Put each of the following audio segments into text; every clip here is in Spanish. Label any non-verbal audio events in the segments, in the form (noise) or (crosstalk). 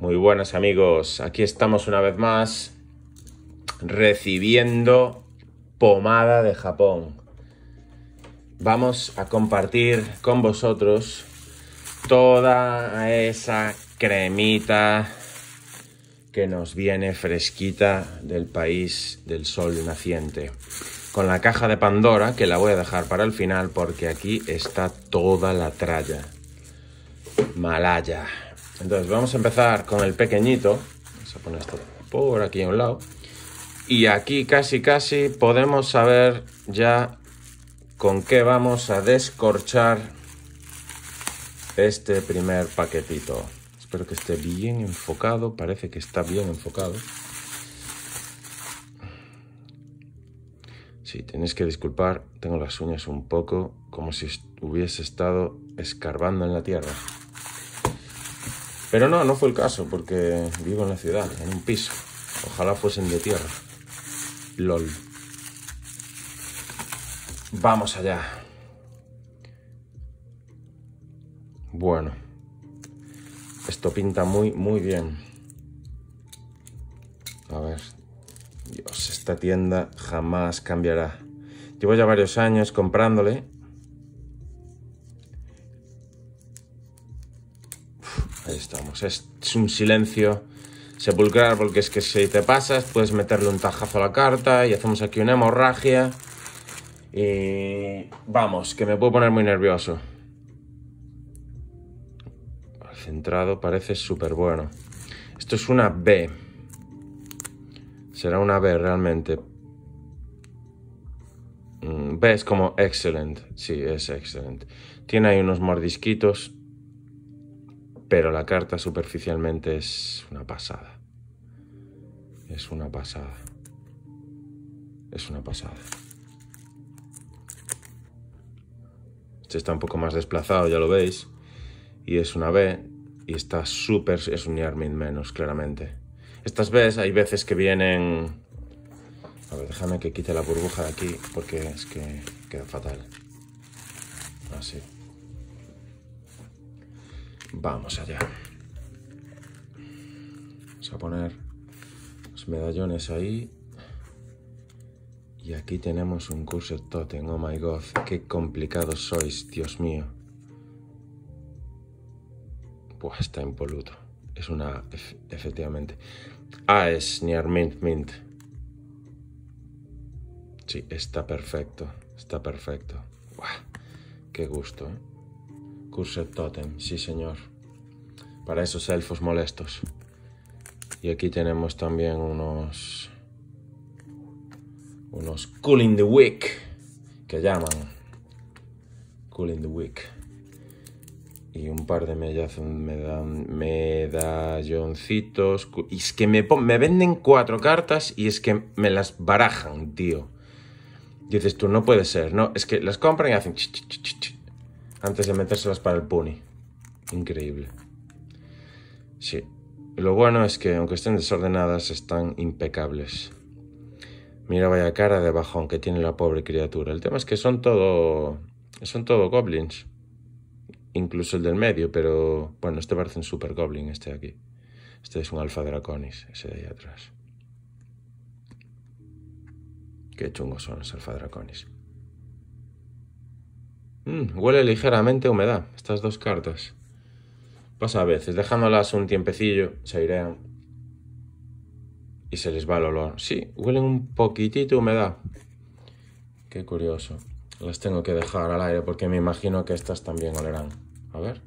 Muy buenas amigos, aquí estamos una vez más recibiendo pomada de Japón. Vamos a compartir con vosotros toda esa cremita que nos viene fresquita del país del sol naciente. Con la caja de Pandora, que la voy a dejar para el final porque aquí está toda la tralla. Malaya. Entonces vamos a empezar con el pequeñito. Vamos a poner esto por aquí a un lado. Y aquí casi casi podemos saber ya con qué vamos a descorchar este primer paquetito. Espero que esté bien enfocado. Parece que está bien enfocado. Sí, tenéis que disculpar. Tengo las uñas un poco como si hubiese estado escarbando en la tierra. Pero no, no fue el caso, porque vivo en la ciudad, en un piso. Ojalá fuesen de tierra. LOL. Vamos allá. Bueno. Esto pinta muy, muy bien. A ver. Dios, esta tienda jamás cambiará. Llevo ya varios años comprándole Ahí estamos. Es un silencio sepulcral porque es que si te pasas puedes meterle un tajazo a la carta y hacemos aquí una hemorragia. Y vamos, que me puedo poner muy nervioso. centrado parece súper bueno. Esto es una B. Será una B realmente. Mm, B es como excellent. Sí, es excelente Tiene ahí unos mordisquitos pero la carta superficialmente es una pasada. Es una pasada. Es una pasada. Este está un poco más desplazado, ya lo veis. Y es una B. Y está súper... Es un Yarmin menos, claramente. Estas Bs hay veces que vienen... A ver, déjame que quite la burbuja de aquí porque es que queda fatal. Así. Vamos allá. Vamos a poner los medallones ahí. Y aquí tenemos un curso totem. Oh my god, qué complicados sois, Dios mío. Pues está impoluto. Es una... efectivamente. Ah, es near mint mint. Sí, está perfecto. Está perfecto. qué gusto, ¿eh? Cursed Totem, sí señor. Para esos elfos molestos. Y aquí tenemos también unos... Unos Cooling the Wick, que llaman. Cooling the Wick. Y un par de medalloncitos. Y es que me, venden cuatro cartas y es que me las barajan, tío. dices tú, no puede ser, ¿no? Es que las compran y hacen antes de metérselas para el puni Increíble. Sí. Lo bueno es que, aunque estén desordenadas, están impecables. Mira vaya cara de bajón que tiene la pobre criatura. El tema es que son todo... Son todo goblins. Incluso el del medio, pero... Bueno, este parece un super goblin, este de aquí. Este es un alfa draconis, ese de ahí atrás. Qué chungos son los alfa draconis. Mm, huele ligeramente humedad, estas dos cartas. Pasa a veces, dejándolas un tiempecillo, se airean y se les va el olor. Sí, huelen un poquitito a humedad. Qué curioso. Las tengo que dejar al aire porque me imagino que estas también olerán. A ver.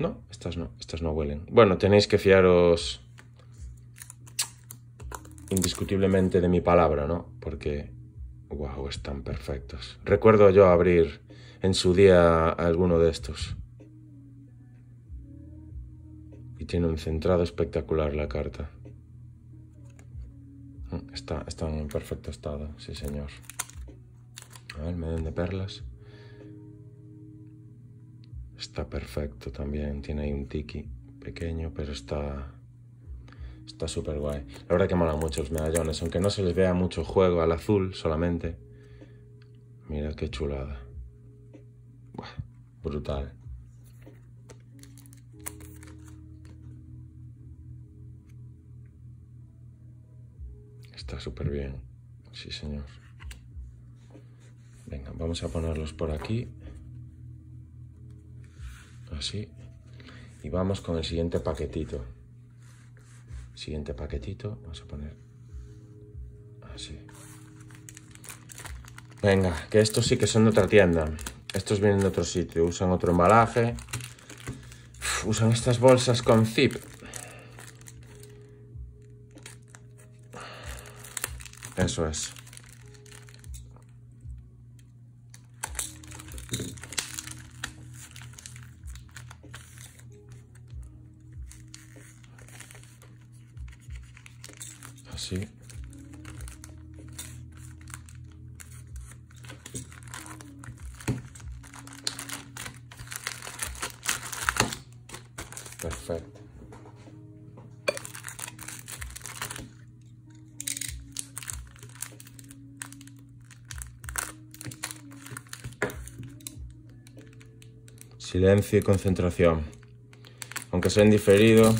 No, estas no, estas no huelen. Bueno, tenéis que fiaros indiscutiblemente de mi palabra, ¿no? Porque Wow, están perfectos. Recuerdo yo abrir en su día alguno de estos. Y tiene un centrado espectacular la carta. Mm, está, está en perfecto estado, sí señor. A ver, me de perlas. Está perfecto también, tiene ahí un tiki pequeño, pero está Está súper guay. La verdad que mola mucho los medallones, aunque no se les vea mucho juego al azul solamente. Mira qué chulada. brutal. Está súper bien. Sí, señor. Venga, vamos a ponerlos por aquí. Así. Y vamos con el siguiente paquetito siguiente paquetito. Vamos a poner así. Venga, que estos sí que son de otra tienda. Estos vienen de otro sitio, usan otro embalaje. usan estas bolsas con zip. Eso es. Perfecto. Silencio y concentración. Aunque sean diferidos,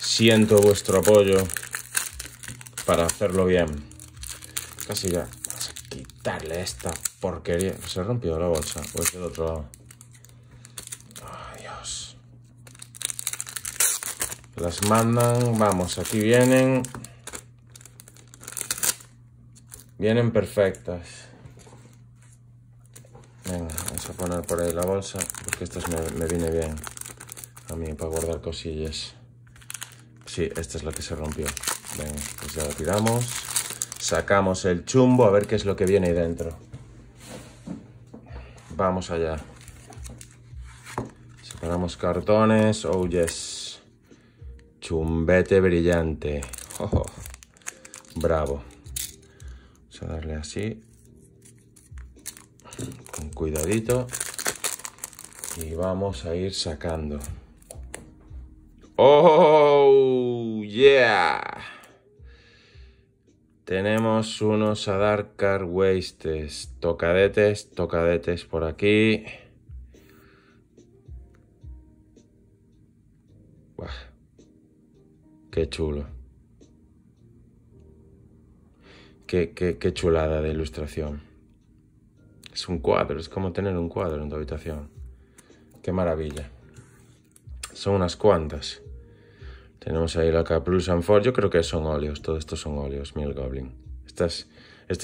siento vuestro apoyo para hacerlo bien. Casi ya. Vamos a quitarle esta porquería. Se ha rompido la bolsa. O es del otro lado. adiós Las mandan. Vamos, aquí vienen. Vienen perfectas. Venga, vamos a poner por ahí la bolsa. Porque estas me, me viene bien. A mí, para guardar cosillas. Sí, esta es la que se rompió. Pues ya lo tiramos. Sacamos el chumbo a ver qué es lo que viene ahí dentro. Vamos allá. Separamos cartones. Oh, yes. Chumbete brillante. Bravo. Vamos a darle así. Con cuidadito. Y vamos a ir sacando. Oh, yeah. Tenemos unos Adarkar Wastes. Tocadetes, tocadetes por aquí. qué chulo. Qué, qué chulada de ilustración. Es un cuadro, es como tener un cuadro en tu habitación. Qué maravilla. Son unas cuantas. Tenemos ahí la and Sanford. Yo creo que son óleos. Todos estos son óleos. Miel Goblin. Esta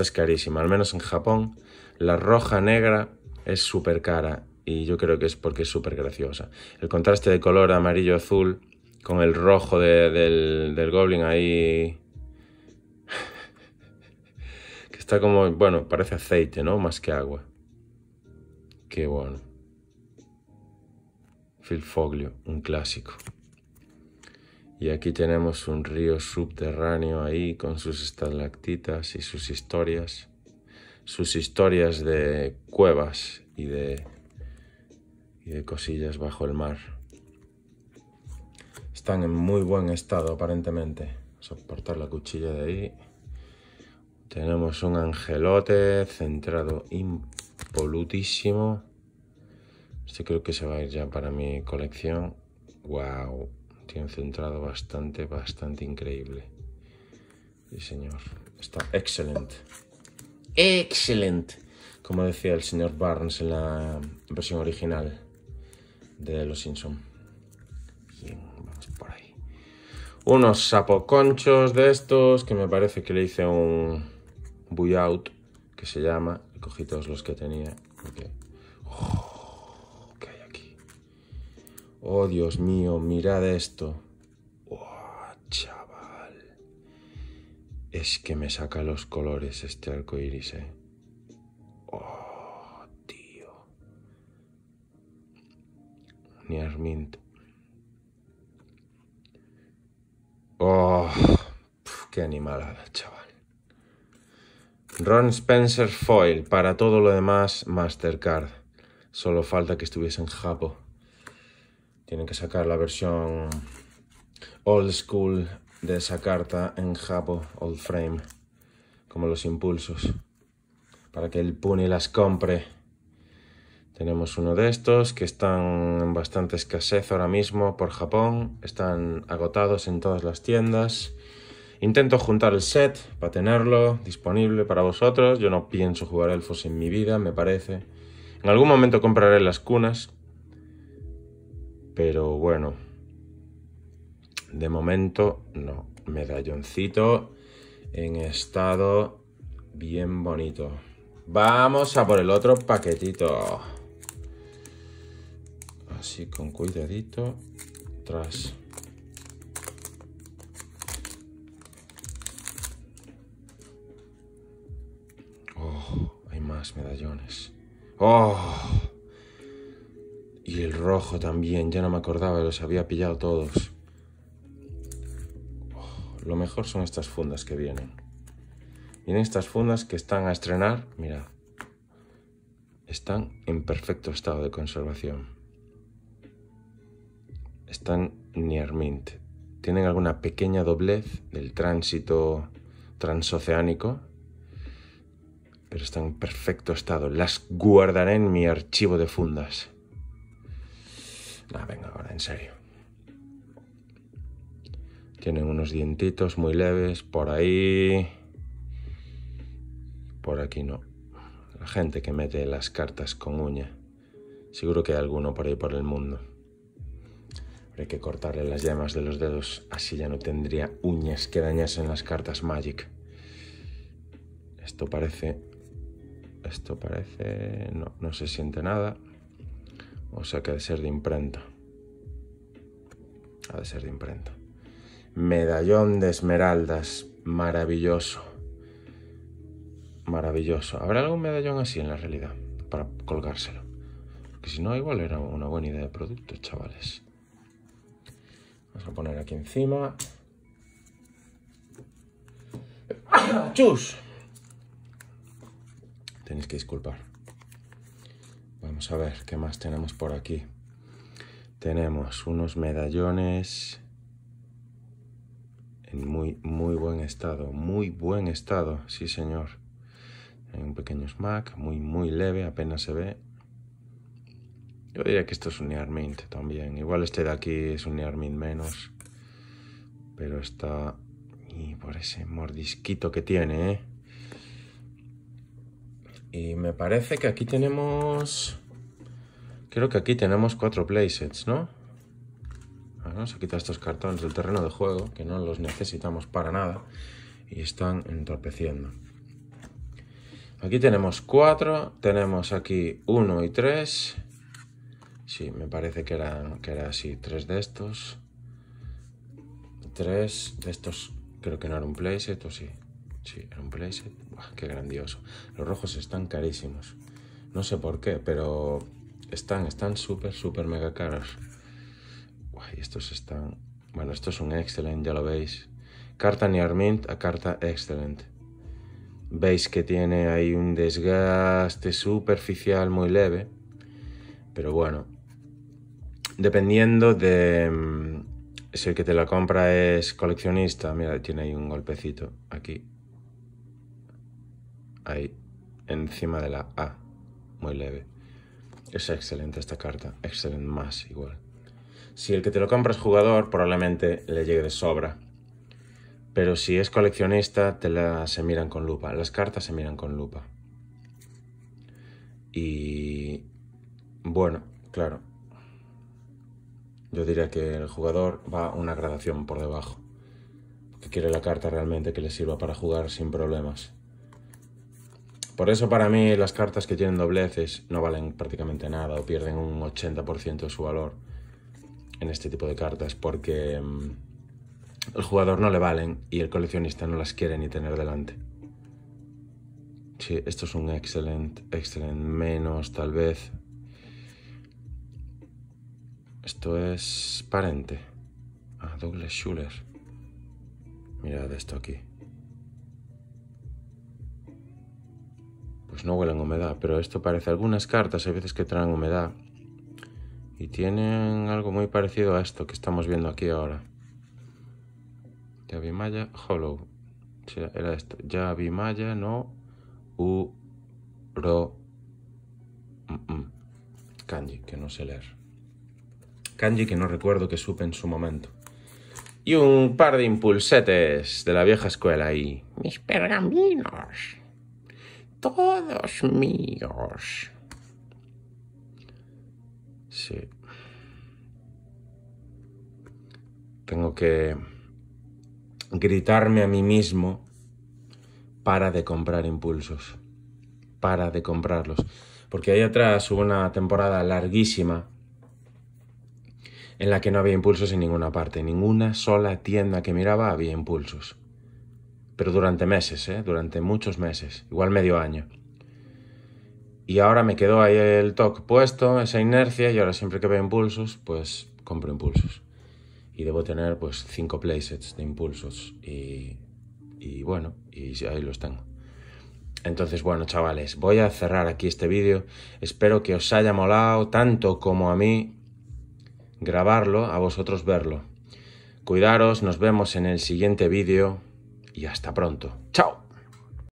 es, carísima. Al menos en Japón. La roja negra es súper cara. Y yo creo que es porque es súper graciosa. El contraste de color amarillo-azul con el rojo del, Goblin ahí (laughs) que está como, bueno, parece aceite, ¿no? Más que agua. Qué bueno. Phil Foglio, un clásico. Y aquí tenemos un río subterráneo ahí con sus estalactitas y sus historias, sus historias de cuevas y de, y de cosillas bajo el mar. Están en muy buen estado aparentemente. Soportar la cuchilla de ahí. Tenemos un angelote centrado impolutísimo. Este creo que se va a ir ya para mi colección. ¡Wow! que centrado bastante, bastante increíble. y señor. Está excelente. Excelente. Como decía el señor Barnes en la versión original de Los Simpson. Bien, vamos por ahí. Unos sapoconchos de estos que me parece que le hice un buyout que se llama. Cogí todos los que tenía Oh, Dios mío, mirad esto. Oh, chaval. Es que me saca los colores este arco iris, eh. Oh, tío. Niarmint. Oh, qué animalada, chaval. Ron Spencer Foil. Para todo lo demás, Mastercard. Solo falta que estuviese en Japón. Tienen que sacar la versión old school de esa carta en Japo, old frame, como los impulsos, para que el Puni las compre. Tenemos uno de estos que están en bastante escasez ahora mismo por Japón, están agotados en todas las tiendas. Intento juntar el set para tenerlo disponible para vosotros. Yo no pienso jugar elfos en mi vida, me parece. En algún momento compraré las cunas, pero bueno, de momento no. Medalloncito en estado bien bonito. Vamos a por el otro paquetito. Así con cuidadito. Tras. Oh, hay más medallones. Oh. Y el rojo también, ya no me acordaba, los había pillado todos. Oh, lo mejor son estas fundas que vienen. Vienen estas fundas que están a estrenar, mirad. Están en perfecto estado de conservación. Están near mint. Tienen alguna pequeña doblez del tránsito transoceánico, pero están en perfecto estado. Las guardaré en mi archivo de fundas. Ah, venga, ahora, en serio. Tienen unos dientitos muy leves por ahí. Por aquí no. La gente que mete las cartas con uña. Seguro que hay alguno por ahí por el mundo. Hay que cortarle las llamas de los dedos, así ya no tendría uñas que dañasen las cartas Magic. Esto parece... Esto parece... No, no se siente nada. O sea que ha de ser de imprenta. Ha de ser de imprenta. Medallón de esmeraldas. Maravilloso. Maravilloso. ¿Habrá algún medallón así en la realidad? Para colgárselo. Que si no, igual era una buena idea de producto, chavales. Vamos a poner aquí encima. (coughs) ¡Chus! Tenéis que disculpar. Vamos a ver qué más tenemos por aquí. Tenemos unos medallones en muy, muy buen estado. Muy buen estado, sí señor. un pequeño smack, muy, muy leve, apenas se ve. Yo diría que esto es un Near también. Igual este de aquí es un Near menos. Pero está... Y por ese mordisquito que tiene, ¿eh? Y me parece que aquí tenemos Creo que aquí tenemos cuatro playsets, ¿no? Vamos a quitar estos cartones del terreno de juego, que no los necesitamos para nada, y están entorpeciendo. Aquí tenemos cuatro, tenemos aquí uno y tres. Sí, me parece que eran que era así, tres de estos. Tres de estos, creo que no era un playset, o sí. Sí, era un playset. qué grandioso. Los rojos están carísimos. No sé por qué, pero están, están súper, súper mega caros. y estos están... Bueno, esto es un excelente ya lo veis. Carta armint, a carta excelente Veis que tiene ahí un desgaste superficial muy leve. Pero bueno, dependiendo de mm, si el que te la compra es coleccionista, mira, tiene ahí un golpecito aquí. Ahí, encima de la A, muy leve. Es excelente esta carta, excelente más igual. Si el que te lo compra es jugador, probablemente le llegue de sobra. Pero si es coleccionista, te la, se miran con lupa. Las cartas se miran con lupa. Y bueno, claro. Yo diría que el jugador va una gradación por debajo. Porque quiere la carta realmente que le sirva para jugar sin problemas. Por eso para mí las cartas que tienen dobleces no valen prácticamente nada o pierden un 80% de su valor en este tipo de cartas porque mm, el jugador no le valen y el coleccionista no las quiere ni tener delante. Sí, esto es un excelente, excelente menos tal vez. Esto es parente. Ah, Douglas Schuller. Mirad esto aquí. pues no huelen humedad, pero esto parece algunas cartas, hay veces que traen humedad y tienen algo muy parecido a esto que estamos viendo aquí ahora. Maya, Hollow. Era esto. Maya, no u kanji, que no sé leer. Kanji que no recuerdo que supe en su momento. Y un par de impulsetes de la vieja escuela y... Mis pergaminos todos míos. Sí. Tengo que gritarme a mí mismo, para de comprar impulsos, para de comprarlos. Porque ahí atrás hubo una temporada larguísima en la que no había impulsos en ninguna parte. ninguna sola tienda que miraba había impulsos pero durante meses, ¿eh? durante muchos meses, igual medio año. Y ahora me quedó ahí el toque puesto, esa inercia, y ahora siempre que veo impulsos, pues compro impulsos. Y debo tener pues cinco playsets de impulsos. Y, y bueno, y ahí los tengo. Entonces, bueno, chavales, voy a cerrar aquí este vídeo. Espero que os haya molado tanto como a mí grabarlo, a vosotros verlo. Cuidaros, nos vemos en el siguiente vídeo y hasta pronto. ¡Chao!